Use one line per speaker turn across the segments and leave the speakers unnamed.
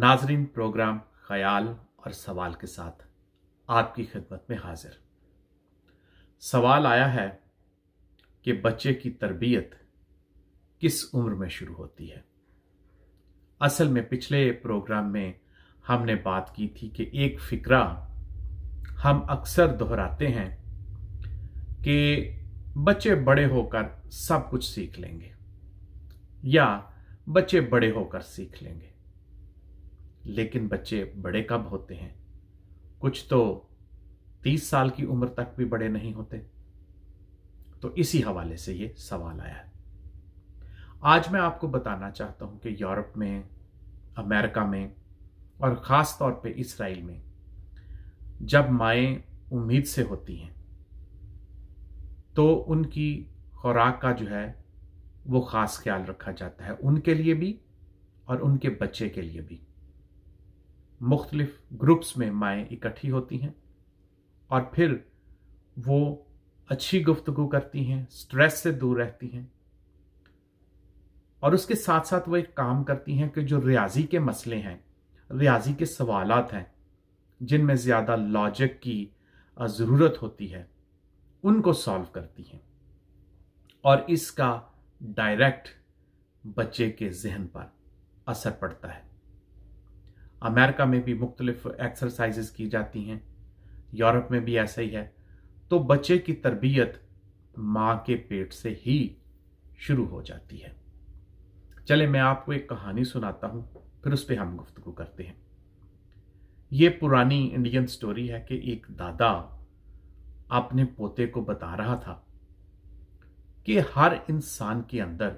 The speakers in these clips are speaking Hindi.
नाजरीन प्रोग्राम ख्याल और सवाल के साथ आपकी खिदमत में हाजिर सवाल आया है कि बच्चे की तरबियत किस उम्र में शुरू होती है असल में पिछले प्रोग्राम में हमने बात की थी कि एक फिक्रा हम अक्सर दोहराते हैं कि बच्चे बड़े होकर सब कुछ सीख लेंगे या बच्चे बड़े होकर सीख लेंगे लेकिन बच्चे बड़े कब होते हैं कुछ तो तीस साल की उम्र तक भी बड़े नहीं होते तो इसी हवाले से ये सवाल आया है आज मैं आपको बताना चाहता हूं कि यूरोप में अमेरिका में और ख़ास तौर पे इसराइल में जब माएँ उम्मीद से होती हैं तो उनकी खुराक का जो है वो ख़ास ख्याल रखा जाता है उनके लिए भी और उनके बच्चे के लिए भी मुख्तलिफ ग्रुप्स में माएँ इकट्ठी होती हैं और फिर वो अच्छी गुफ्तगु करती हैं स्ट्रेस से दूर रहती हैं और उसके साथ साथ वो एक काम करती हैं कि जो रियाजी के मसले हैं रियाजी के सवाल हैं जिनमें ज़्यादा लॉजिक की ज़रूरत होती है उनको सॉल्व करती हैं और इसका डायरेक्ट बच्चे के जहन पर असर पड़ता है अमेरिका में भी मुख्तलिफ एक्सरसाइज की जाती हैं यूरोप में भी ऐसा ही है तो बच्चे की तरबियत माँ के पेट से ही शुरू हो जाती है चले मैं आपको एक कहानी सुनाता हूँ फिर उस पर हम गुफ्तु करते हैं ये पुरानी इंडियन स्टोरी है कि एक दादा अपने पोते को बता रहा था कि हर इंसान के अंदर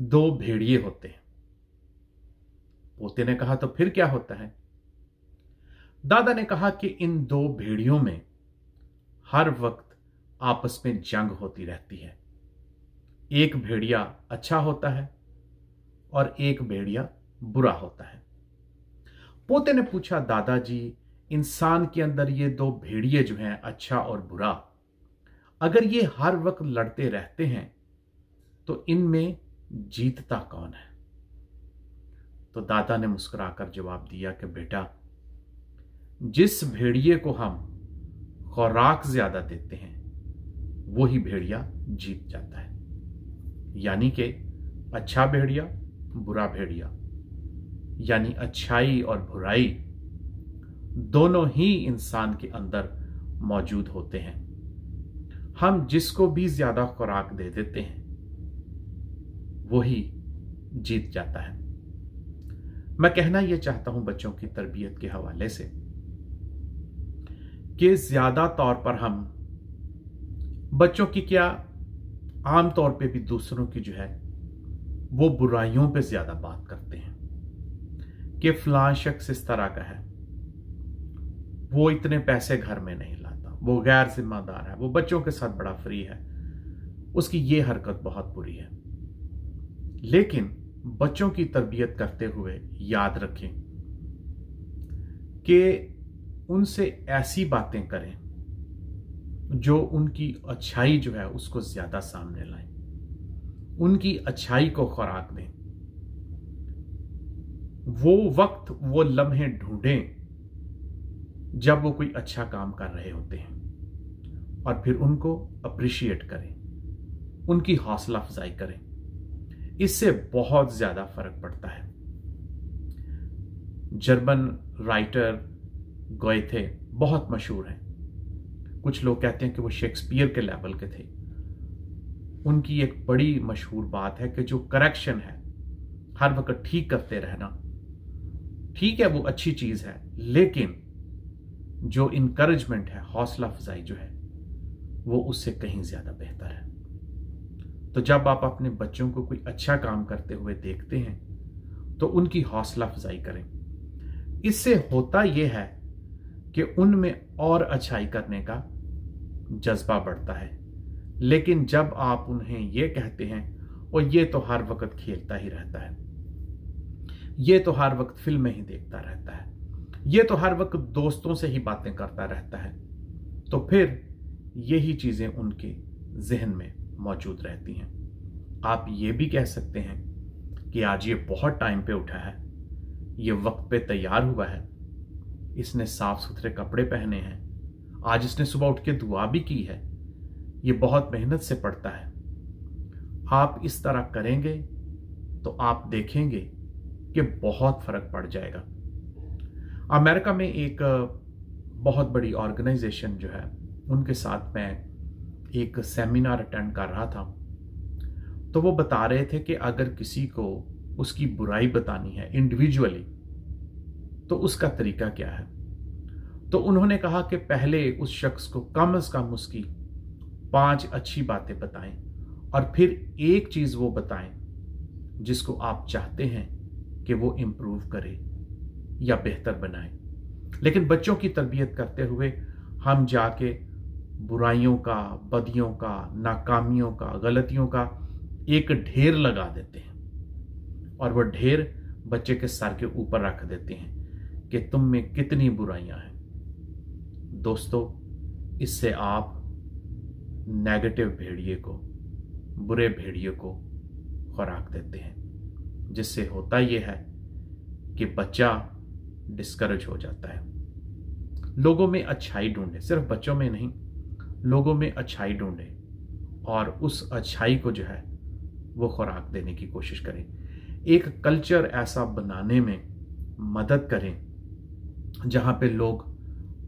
दो भेड़िए होते हैं पोते ने कहा तो फिर क्या होता है दादा ने कहा कि इन दो भेड़ियों में हर वक्त आपस में जंग होती रहती है एक भेड़िया अच्छा होता है और एक भेड़िया बुरा होता है पोते ने पूछा दादाजी इंसान के अंदर ये दो भेड़िए जो हैं अच्छा और बुरा अगर ये हर वक्त लड़ते रहते हैं तो इनमें जीतता कौन है तो दादा ने मुस्कुराकर जवाब दिया कि बेटा जिस भेड़िए को हम खुराक ज्यादा देते हैं वो ही भेड़िया जीत जाता है यानी कि अच्छा भेड़िया बुरा भेड़िया यानी अच्छाई और बुराई दोनों ही इंसान के अंदर मौजूद होते हैं हम जिसको भी ज्यादा खुराक दे देते हैं वही जीत जाता है मैं कहना यह चाहता हूं बच्चों की तरबियत के हवाले से कि ज्यादा तौर पर हम बच्चों की क्या आम तौर पे भी दूसरों की जो है वो बुराइयों पे ज्यादा बात करते हैं कि फलां शख्स इस तरह का है वो इतने पैसे घर में नहीं लाता वो गैर जिम्मेदार है वो बच्चों के साथ बड़ा फ्री है उसकी ये हरकत बहुत बुरी है लेकिन बच्चों की तरबियत करते हुए याद रखें कि उनसे ऐसी बातें करें जो उनकी अच्छाई जो है उसको ज़्यादा सामने लाए उनकी अच्छाई को खुराक दें वो वक्त वो लम्हे ढूंढें जब वो कोई अच्छा काम कर रहे होते हैं और फिर उनको अप्रिशिएट करें उनकी हौसला अफजाई करें इससे बहुत ज्यादा फर्क पड़ता है जर्मन राइटर थे बहुत मशहूर हैं कुछ लोग कहते हैं कि वो शेक्सपियर के लेवल के थे उनकी एक बड़ी मशहूर बात है कि जो करेक्शन है हर वक्त ठीक करते रहना ठीक है वो अच्छी चीज है लेकिन जो इनकरेजमेंट है हौसला अफजाई जो है वो उससे कहीं ज्यादा बेहतर तो जब आप अपने बच्चों को कोई अच्छा काम करते हुए देखते हैं तो उनकी हौसला अफजाई करें इससे होता यह है कि उनमें और अच्छाई करने का जज्बा बढ़ता है लेकिन जब आप उन्हें यह कहते हैं और ये तो हर वक्त खेलता ही रहता है ये तो हर वक्त फिल्में ही देखता रहता है ये तो हर वक्त दोस्तों से ही बातें करता रहता है तो फिर यही चीज़ें उनके जहन में मौजूद रहती हैं आप ये भी कह सकते हैं कि आज ये बहुत टाइम पे उठा है ये वक्त पे तैयार हुआ है इसने साफ सुथरे कपड़े पहने हैं आज इसने सुबह उठ के दुआ भी की है ये बहुत मेहनत से पढ़ता है आप इस तरह करेंगे तो आप देखेंगे कि बहुत फर्क पड़ जाएगा अमेरिका में एक बहुत बड़ी ऑर्गेनाइजेशन जो है उनके साथ मैं एक सेमिनार अटेंड कर रहा था तो वो बता रहे थे कि अगर किसी को उसकी बुराई बतानी है इंडिविजुअली तो उसका तरीका क्या है तो उन्होंने कहा कि पहले उस शख्स को कम अज कम उसकी पांच अच्छी बातें बताएं और फिर एक चीज वो बताएं जिसको आप चाहते हैं कि वो इम्प्रूव करे या बेहतर बनाए लेकिन बच्चों की तरबियत करते हुए हम जाके बुराइयों का बदियों का नाकामियों का गलतियों का एक ढेर लगा देते हैं और वह ढेर बच्चे के सर के ऊपर रख देते हैं कि तुम में कितनी बुराइयां हैं दोस्तों इससे आप नेगेटिव भेड़िए को बुरे भेड़िए को खुराक देते हैं जिससे होता यह है कि बच्चा डिस्करेज हो जाता है लोगों में अच्छाई ढूंढे सिर्फ बच्चों में नहीं लोगों में अच्छाई ढूंढें और उस अच्छाई को जो है वो खुराक देने की कोशिश करें एक कल्चर ऐसा बनाने में मदद करें जहाँ पे लोग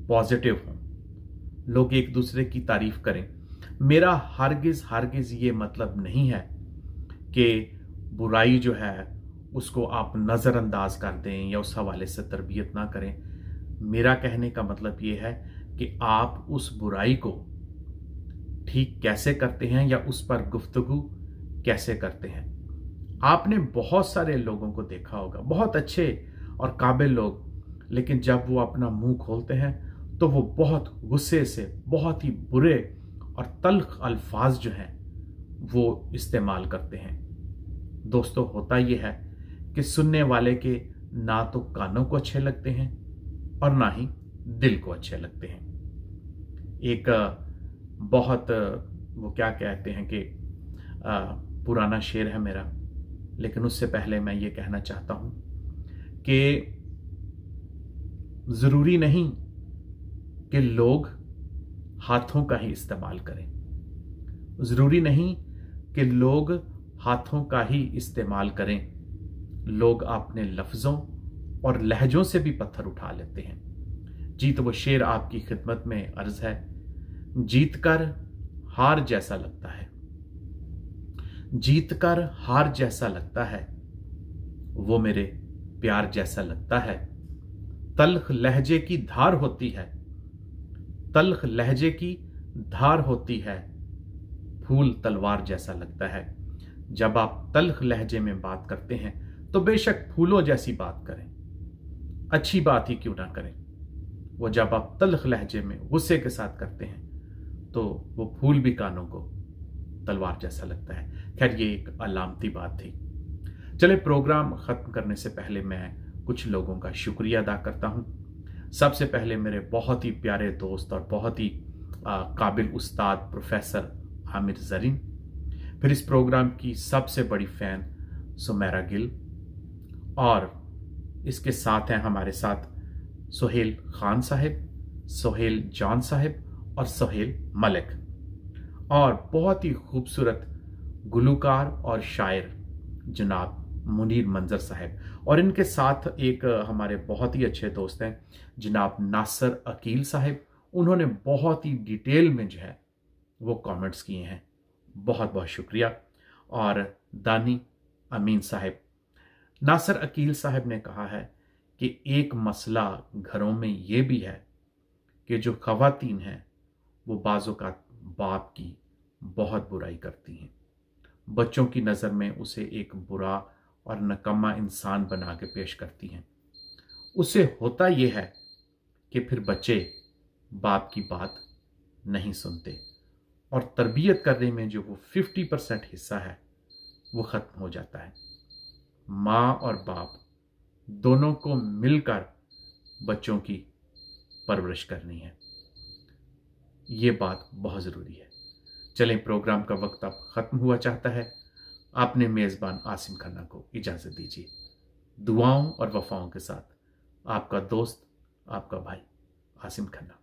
पॉजिटिव हों लोग एक दूसरे की तारीफ करें मेरा हरगिज़ हरगिज़ ये मतलब नहीं है कि बुराई जो है उसको आप नज़रअंदाज कर दें या उस हवाले से तरबियत ना करें मेरा कहने का मतलब ये है कि आप उस बुराई को ठीक कैसे करते हैं या उस पर गुफ्तगु कैसे करते हैं आपने बहुत सारे लोगों को देखा होगा बहुत अच्छे और काबिल लोग लेकिन जब वो अपना मुंह खोलते हैं तो वो बहुत गुस्से से बहुत ही बुरे और तलख अल्फाज जो हैं वो इस्तेमाल करते हैं दोस्तों होता यह है कि सुनने वाले के ना तो कानों को अच्छे लगते हैं और ना ही दिल को अच्छे लगते हैं एक बहुत वो क्या कहते हैं कि पुराना शेर है मेरा लेकिन उससे पहले मैं ये कहना चाहता हूँ कि ज़रूरी नहीं कि लोग हाथों का ही इस्तेमाल करें ज़रूरी नहीं कि लोग हाथों का ही इस्तेमाल करें लोग अपने लफ्ज़ों और लहजों से भी पत्थर उठा लेते हैं जी तो वो शेर आपकी खिदमत में अर्ज़ है जीतकर हार जैसा लगता है जीतकर हार जैसा लगता है वो मेरे प्यार जैसा लगता है तलख लहजे की धार होती है तलख लहजे की धार होती है फूल तलवार जैसा लगता है जब आप तलख लहजे में बात करते हैं तो बेशक फूलों जैसी बात करें अच्छी बात ही क्यों ना करें वो जब आप तलख लहजे में गुस्से के साथ करते हैं तो वो फूल भी कानों को तलवार जैसा लगता है खैर ये एक अलामती बात थी चले प्रोग्राम ख़त्म करने से पहले मैं कुछ लोगों का शुक्रिया अदा करता हूँ सबसे पहले मेरे बहुत ही प्यारे दोस्त और बहुत ही काबिल उस्ताद प्रोफेसर आमिर जरीन फिर इस प्रोग्राम की सबसे बड़ी फ़ैन सुमेरा गिल और इसके साथ हैं हमारे साथ सोहेल खान साहब सोहेल जॉन साहब और सहेल मलिक और बहुत ही खूबसूरत गुलूकार और शायर जनाब मुनीर मंजर साहब और इनके साथ एक हमारे बहुत ही अच्छे दोस्त हैं जनाब नासर अकील साहब उन्होंने बहुत ही डिटेल में जो है वो कमेंट्स किए हैं बहुत बहुत शुक्रिया और दानी अमीन साहब नासर अकील साहब ने कहा है कि एक मसला घरों में ये भी है कि जो खातन हैं वो बाज़ों का बाप की बहुत बुराई करती हैं बच्चों की नज़र में उसे एक बुरा और नकम्मा इंसान बना के पेश करती हैं उसे होता यह है कि फिर बच्चे बाप की बात नहीं सुनते और तरबियत करने में जो वो फिफ्टी परसेंट हिस्सा है वो ख़त्म हो जाता है माँ और बाप दोनों को मिलकर बच्चों की परवरिश करनी है ये बात बहुत ज़रूरी है चलें प्रोग्राम का वक्त अब ख़त्म हुआ चाहता है आपने मेज़बान आसिम खन्ना को इजाज़त दीजिए दुआओं और वफाओं के साथ आपका दोस्त आपका भाई आसिम खन्ना